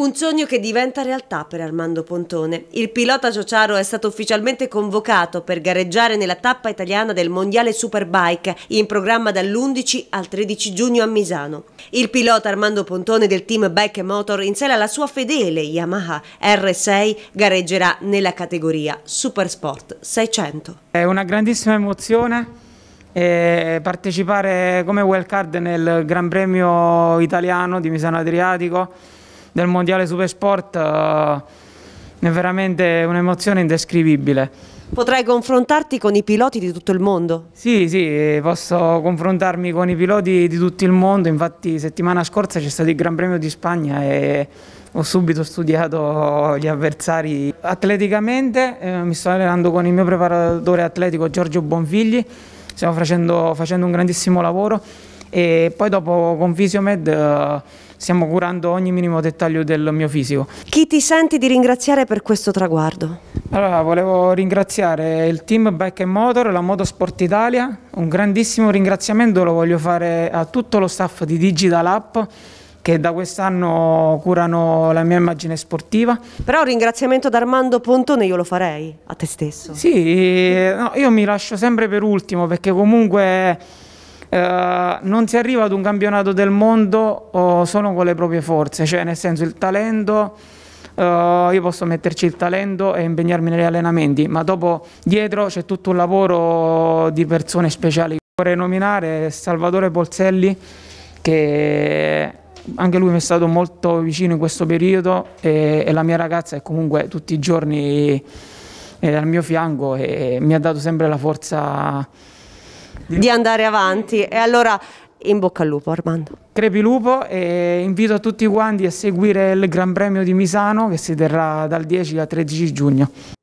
Un sogno che diventa realtà per Armando Pontone. Il pilota Ciociaro è stato ufficialmente convocato per gareggiare nella tappa italiana del Mondiale Superbike in programma dall'11 al 13 giugno a Misano. Il pilota Armando Pontone del team Bike Motor in sella alla sua fedele Yamaha R6 gareggerà nella categoria Supersport 600. È una grandissima emozione eh, partecipare come wildcard nel Gran Premio Italiano di Misano Adriatico del Mondiale Supersport uh, è veramente un'emozione indescrivibile. Potrai confrontarti con i piloti di tutto il mondo? Sì, sì, posso confrontarmi con i piloti di tutto il mondo, infatti settimana scorsa c'è stato il Gran Premio di Spagna e ho subito studiato gli avversari atleticamente, eh, mi sto allenando con il mio preparatore atletico Giorgio Bonfigli, stiamo facendo, facendo un grandissimo lavoro e poi dopo con Fisiomed eh, stiamo curando ogni minimo dettaglio del mio fisico. Chi ti senti di ringraziare per questo traguardo? Allora, volevo ringraziare il team Bike Motor, la Motorsport Italia, un grandissimo ringraziamento lo voglio fare a tutto lo staff di Digital App che da quest'anno curano la mia immagine sportiva. Però un ringraziamento ad Armando Pontone io lo farei a te stesso. Sì, eh, no, io mi lascio sempre per ultimo perché comunque eh, non si arriva ad un campionato del mondo oh, solo con le proprie forze, cioè nel senso il talento, eh, io posso metterci il talento e impegnarmi negli allenamenti, ma dopo dietro c'è tutto un lavoro di persone speciali. Vorrei nominare Salvatore Polselli che anche lui mi è stato molto vicino in questo periodo e, e la mia ragazza è comunque tutti i giorni eh, al mio fianco e, e mi ha dato sempre la forza di andare avanti. E allora in bocca al lupo Armando. Crepi lupo e invito tutti quanti a seguire il Gran Premio di Misano che si terrà dal 10 al 13 giugno.